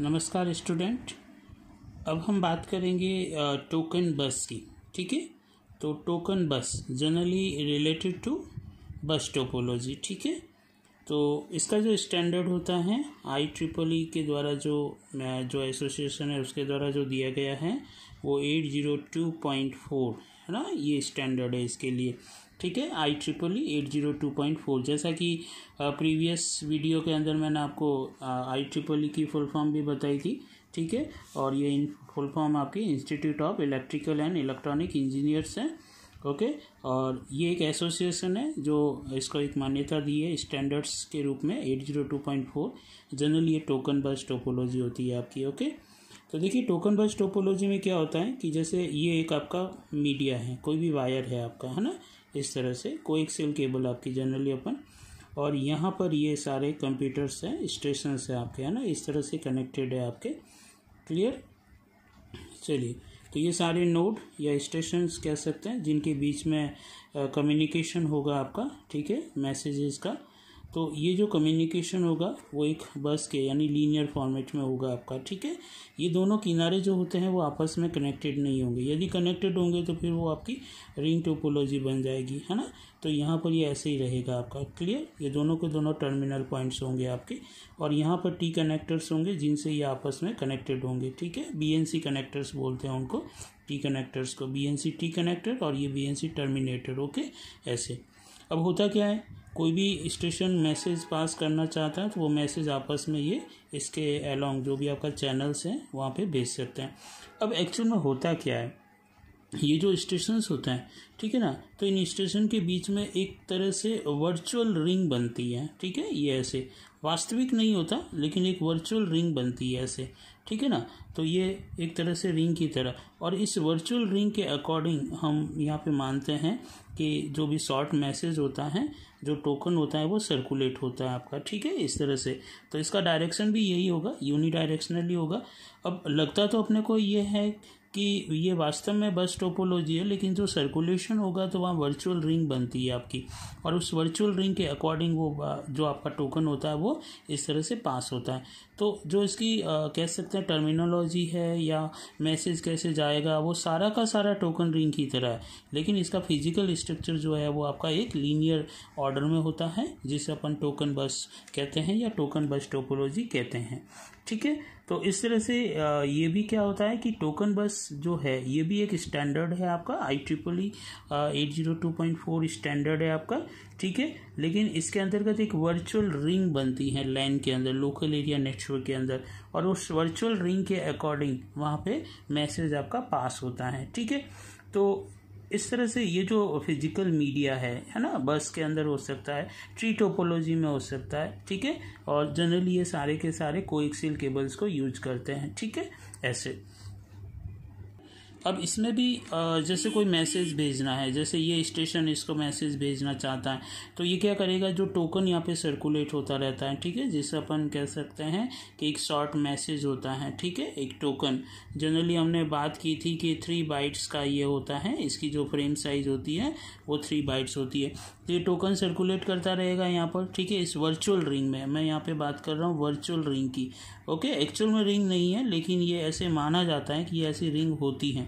नमस्कार स्टूडेंट अब हम बात करेंगे टोकन बस की ठीक है तो token bus generally related to bus topology ठीक है तो इसका जो स्टैंडर्ड होता है आई ट्रिपल ई के द्वारा जो जो एसोसिएशन है उसके द्वारा जो दिया गया है वो eight zero two point four है ना ये स्टैंडर्ड है इसके लिए ठीक है I triple E eight zero two point four जैसा कि प्रीवियस वीडियो के अंदर मैंने आपको आई ट्रिपल ई की फुल फॉर्म भी बताई थी ठीक है और ये फुल फॉर्म आपकी institute of electrical and electronic engineers हैं ओके और ये एक एसोसिएशन है जो इसको एक मान्यता दी है स्टैंडर्ड्स के रूप में eight zero two point four generally ये टोकन बस टोपोलॉजी होती है आपकी ओके तो देखिए टोकन बस टोपोलॉजी में क्या होता है कि जैसे ये एक आपका मीडिया है कोई भी वायर है आपका है ना इस तरह से कोई एक सेल केबल आपकी जनरली अपन और यहाँ पर ये सारे कंप्यूटर्स हैं स्टेशन है आपके है ना इस तरह से कनेक्टेड है आपके क्लियर चलिए तो ये सारे नोड या स्टेशन कह सकते हैं जिनके बीच में कम्युनिकेशन होगा आपका ठीक है मैसेजेस का तो ये जो कम्युनिकेशन होगा वो एक बस के यानी लीनियर फॉर्मेट में होगा आपका ठीक है ये दोनों किनारे जो होते हैं वो आपस में कनेक्टेड नहीं होंगे यदि कनेक्टेड होंगे तो फिर वो आपकी रिंग टोपोलॉजी बन जाएगी है ना तो यहाँ पर ये ऐसे ही रहेगा आपका क्लियर ये दोनों के दोनों टर्मिनल पॉइंट्स होंगे आपके और यहाँ पर टी कनेक्टर्स होंगे जिनसे ये आपस में कनेक्टेड होंगे ठीक है बी कनेक्टर्स बोलते हैं उनको टी कनेक्टर्स को बी टी कनेक्टर और ये बी टर्मिनेटर ओके ऐसे अब होता क्या है कोई भी स्टेशन मैसेज पास करना चाहता है तो वो मैसेज आपस में ये इसके अलॉन्ग जो भी आपका चैनल्स हैं वहाँ पे भेज सकते हैं अब एक्चुअल में होता क्या है ये जो स्टेशंस होते हैं ठीक है ना तो इन स्टेशन के बीच में एक तरह से वर्चुअल रिंग बनती है ठीक है ये ऐसे वास्तविक नहीं होता लेकिन एक वर्चुअल रिंग बनती है ऐसे ठीक है ना तो ये एक तरह से रिंग की तरह और इस वर्चुअल रिंग के अकॉर्डिंग हम यहाँ पे मानते हैं कि जो भी शॉर्ट मैसेज होता है जो टोकन होता है वो सर्कुलेट होता है आपका ठीक है इस तरह से तो इसका डायरेक्शन भी यही होगा यूनी डायरेक्शनली होगा अब लगता तो अपने को ये है कि ये वास्तव में बस टोपोलॉजी है लेकिन जो सर्कुलेशन होगा तो वहाँ वर्चुअल रिंग बनती है आपकी और उस वर्चुअल रिंग के अकॉर्डिंग वो जो आपका टोकन होता है वो इस तरह से पास होता है तो जो इसकी आ, कह सकते हैं टर्मिनोलॉजी है या मैसेज कैसे जाएगा वो सारा का सारा टोकन रिंग की तरह है लेकिन इसका फिजिकल स्ट्रक्चर जो है वो आपका एक लीनियर ऑर्डर में होता है जिसे अपन टोकन बस कहते हैं या टोकन बस टोपोलॉजी कहते हैं ठीक है तो इस तरह से ये भी क्या होता है कि टोकन बस जो है ये भी एक स्टैंडर्ड है आपका I triple E eight zero two point four standard है आपका ठीक है लेकिन इसके अंतर्गत एक वर्चुअल रिंग बनती है लैन के अंदर लोकल एरिया नेटवर्क के अंदर और उस वर्चुअल रिंग के अकॉर्डिंग वहाँ पे मैसेज आपका पास होता है ठीक है तो इस तरह से ये जो फिजिकल मीडिया है है ना बस के अंदर हो सकता है ट्री टोपोलॉजी में हो सकता है ठीक है और जनरली ये सारे के सारे कोएक्सियल केबल्स को यूज करते हैं ठीक है ऐसे अब इसमें भी जैसे कोई मैसेज भेजना है जैसे ये स्टेशन इसको मैसेज भेजना चाहता है तो ये क्या करेगा जो टोकन यहाँ पे सर्कुलेट होता रहता है ठीक है जिसे अपन कह सकते हैं कि एक शॉर्ट मैसेज होता है ठीक है एक टोकन जनरली हमने बात की थी कि थ्री बाइट्स का ये होता है इसकी जो फ्रेम साइज होती है वो थ्री बाइट्स होती है तो ये टोकन सर्कुलेट करता रहेगा यहाँ पर ठीक है इस वर्चुअल रिंग में मैं यहाँ पर बात कर रहा हूँ वर्चुअल रिंग की ओके एक्चुअल में रिंग नहीं है लेकिन ये ऐसे माना जाता है कि ऐसी रिंग होती है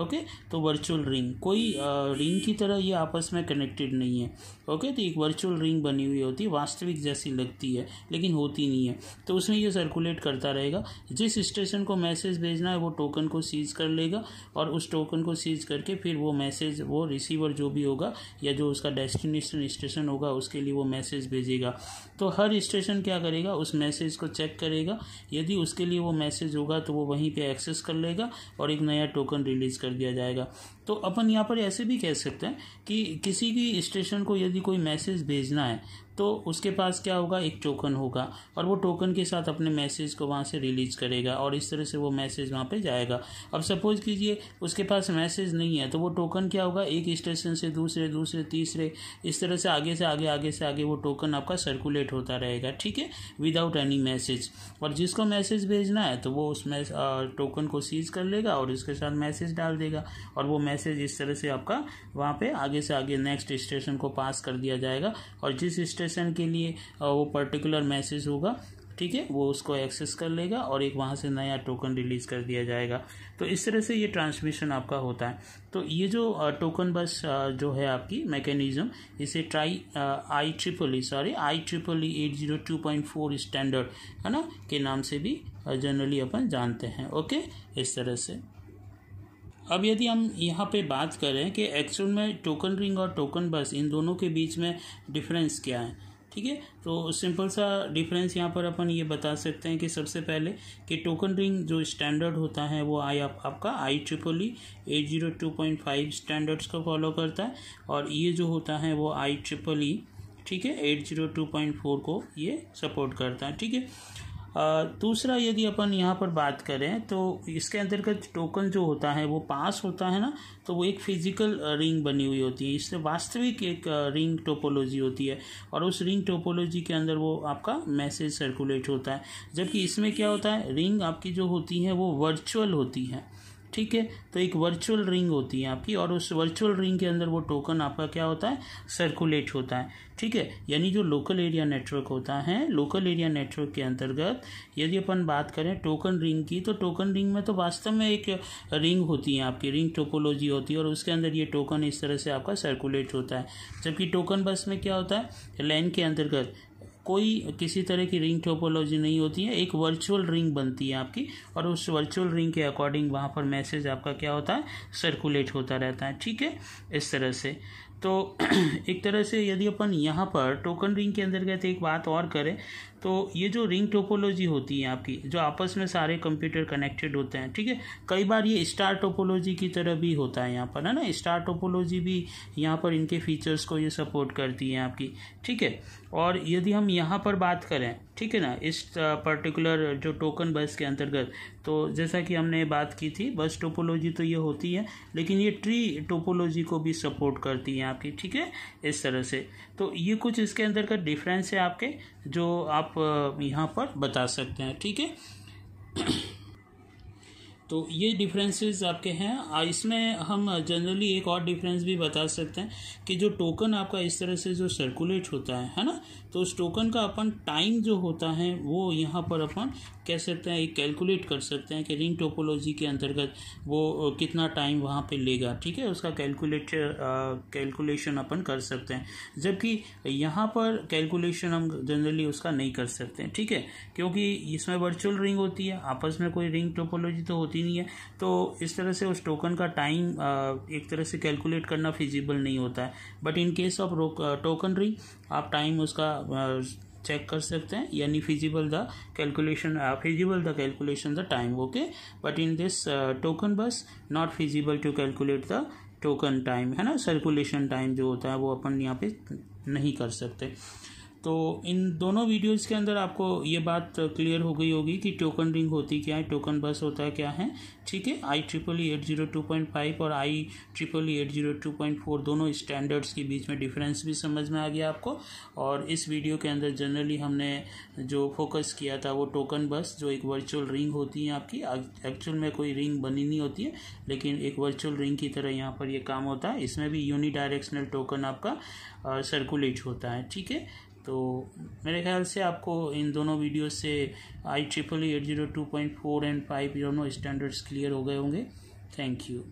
ओके तो वर्चुअल रिंग कोई रिंग की तरह ये आपस में कनेक्टेड नहीं है ओके तो एक वर्चुअल रिंग बनी हुई होती है वास्तविक जैसी लगती है लेकिन होती नहीं है तो उसमें ये सर्कुलेट करता रहेगा जिस स्टेशन को मैसेज भेजना है वो टोकन को सीज कर लेगा और उस टोकन को सीज करके फिर वो मैसेज वो रिसीवर जो भी होगा या जो उसका डेस्टिनेशन स्टेशन होगा उसके लिए वो मैसेज भेजेगा तो हर स्टेशन क्या करेगा उस मैसेज को चेक करेगा यदि उसके लिए वो मैसेज होगा तो वो वहीं पर एक्सेस कर लेगा और एक नया टोकन रिलीज कर कर दिया जाएगा तो अपन यहाँ पर ऐसे भी कह सकते हैं कि किसी भी स्टेशन को यदि कोई मैसेज भेजना है तो उसके पास क्या होगा एक टोकन होगा और वो टोकन के साथ अपने मैसेज को वहाँ से रिलीज़ करेगा और इस तरह से वो मैसेज वहाँ पे जाएगा अब सपोज़ कीजिए उसके पास मैसेज नहीं है तो वो टोकन क्या होगा एक स्टेशन से दूसरे दूसरे तीसरे इस तरह से आगे से आगे आगे से आगे वो टोकन आपका सर्कुलेट होता रहेगा ठीक है विदाउट एनी मैसेज और जिसको मैसेज भेजना है तो वो उस मैस टोकन को सीज कर लेगा और इसके साथ मैसेज डाल देगा और वो मैसेज इस तरह से आपका वहाँ पर आगे से आगे नेक्स्ट स्टेशन को पास कर दिया जाएगा और जिस स्टेशन सेशन के लिए वो पर्टिकुलर मैसेज होगा ठीक है वो उसको एक्सेस कर लेगा और एक वहाँ से नया टोकन रिलीज़ कर दिया जाएगा तो इस तरह से ये ट्रांसमिशन आपका होता है तो ये जो टोकन बस जो है आपकी मैकेनिज़्म इसे try I triple E sorry I triple E eight zero two point four standard है ना के नाम से भी जनरली अपन जानते हैं ओके इस तरह से अब यदि हम यहाँ पे बात करें कि एक्चुअल में टोकन रिंग और टोकन बस इन दोनों के बीच में डिफरेंस क्या है ठीक है तो सिंपल सा डिफरेंस यहाँ पर अपन ये बता सकते हैं कि सबसे पहले कि टोकन रिंग जो स्टैंडर्ड होता है वो आई आप, आपका I triple E eight zero two point five standards को फॉलो करता है और ये जो होता है वो आई ट्रिपल ई ठीक है eight zero two point four को ये सपोर्ट करता है ठीक है दूसरा यदि अपन यहाँ पर बात करें तो इसके अंतर्गत टोकन जो होता है वो पास होता है ना तो वो एक फिजिकल रिंग बनी हुई होती है इससे वास्तविक एक रिंग टोपोलॉजी होती है और उस रिंग टोपोलॉजी के अंदर वो आपका मैसेज सर्कुलेट होता है जबकि इसमें क्या होता है रिंग आपकी जो होती है वो वर्चुअल होती है ठीक है तो एक वर्चुअल रिंग होती है आपकी और उस वर्चुअल रिंग के अंदर वो टोकन आपका क्या होता है सर्कुलेट होता है ठीक है यानी जो लोकल एरिया नेटवर्क होता है लोकल एरिया नेटवर्क के अंतर्गत यदि अपन बात करें टोकन रिंग की तो टोकन रिंग में तो वास्तव में एक रिंग होती है आपकी रिंग टोपोलॉजी होती है और उसके अंदर ये टोकन इस तरह से आपका सर्कुलेट होता है जबकि टोकन बस में क्या होता है लैन के अंतर्गत कोई किसी तरह की रिंग टोपोलॉजी नहीं होती है एक वर्चुअल रिंग बनती है आपकी और उस वर्चुअल रिंग के अकॉर्डिंग वहाँ पर मैसेज आपका क्या होता है सर्कुलेट होता रहता है ठीक है इस तरह से तो एक तरह से यदि अपन यहाँ पर टोकन रिंग के अंदर गए तो एक बात और करें तो ये जो रिंग टोपोलॉजी होती है आपकी जो आपस में सारे कंप्यूटर कनेक्टेड होते हैं ठीक है कई बार ये स्टार टोपोलॉजी की तरह भी होता है यहाँ पर है ना स्टार टोपोलॉजी भी यहाँ पर इनके फीचर्स को ये सपोर्ट करती है आपकी ठीक है और यदि हम यहाँ पर बात करें ठीक है ना इस पर्टिकुलर जो टोकन बस के अंतर्गत तो जैसा कि हमने बात की थी बस टोपोलॉजी तो ये होती है लेकिन ये ट्री टोपोलॉजी को भी सपोर्ट करती है आपकी ठीक है इस तरह से तो ये कुछ इसके अंदर का डिफरेंस है आपके जो आप यहाँ पर बता सकते हैं ठीक है तो ये डिफरेंसेस आपके हैं इसमें हम जनरली एक और डिफरेंस भी बता सकते हैं कि जो टोकन आपका इस तरह से जो सर्कुलेट होता है है ना तो उस टोकन का अपन टाइम जो होता है वो यहाँ पर अपन कह सकते हैं कैलकुलेट कर सकते हैं कि रिंग टोपोलॉजी के अंतर्गत वो कितना टाइम वहाँ पे लेगा ठीक है उसका कैलकुलेट कैलकुलेशन अपन कर सकते हैं जबकि यहाँ पर कैलकुलेशन हम जनरली उसका नहीं कर सकते ठीक है क्योंकि इसमें वर्चुअल रिंग होती है आपस में कोई रिंग टोपोलॉजी तो होती होती नहीं है तो इस तरह से उस टोकन का टाइम एक तरह से कैलकुलेट करना फिजिबल नहीं होता है but in case of token टोकनरी आप टाइम उसका चेक कर सकते हैं यानी feasible the calculation feasible the calculation the time okay but in this token bus not feasible to calculate the token time है ना सर्कुलेशन टाइम जो होता है वो अपन यहाँ पे नहीं कर सकते तो इन दोनों वीडियोज़ के अंदर आपको ये बात क्लियर हो गई होगी कि टोकन रिंग होती क्या है टोकन बस होता क्या है ठीक है I triple E eight zero two point five और I triple E eight zero two point four दोनों स्टैंडर्ड्स के बीच में डिफरेंस भी समझ में आ गया आपको और इस वीडियो के अंदर जनरली हमने जो फोकस किया था वो टोकन बस जो एक वर्चुअल रिंग होती है आपकी एक्चुअल में कोई रिंग बनी नहीं होती है लेकिन एक वर्चुअल रिंग की तरह यहाँ पर ये काम होता है इसमें भी यूनिडायरेक्शनल टोकन आपका सर्कुलेट होता है ठीक है तो मेरे ख्याल से आपको इन दोनों वीडियो से I triple eight zero two point four and five दोनों स्टैंडर्ड्स क्लियर हो गए होंगे थैंक यू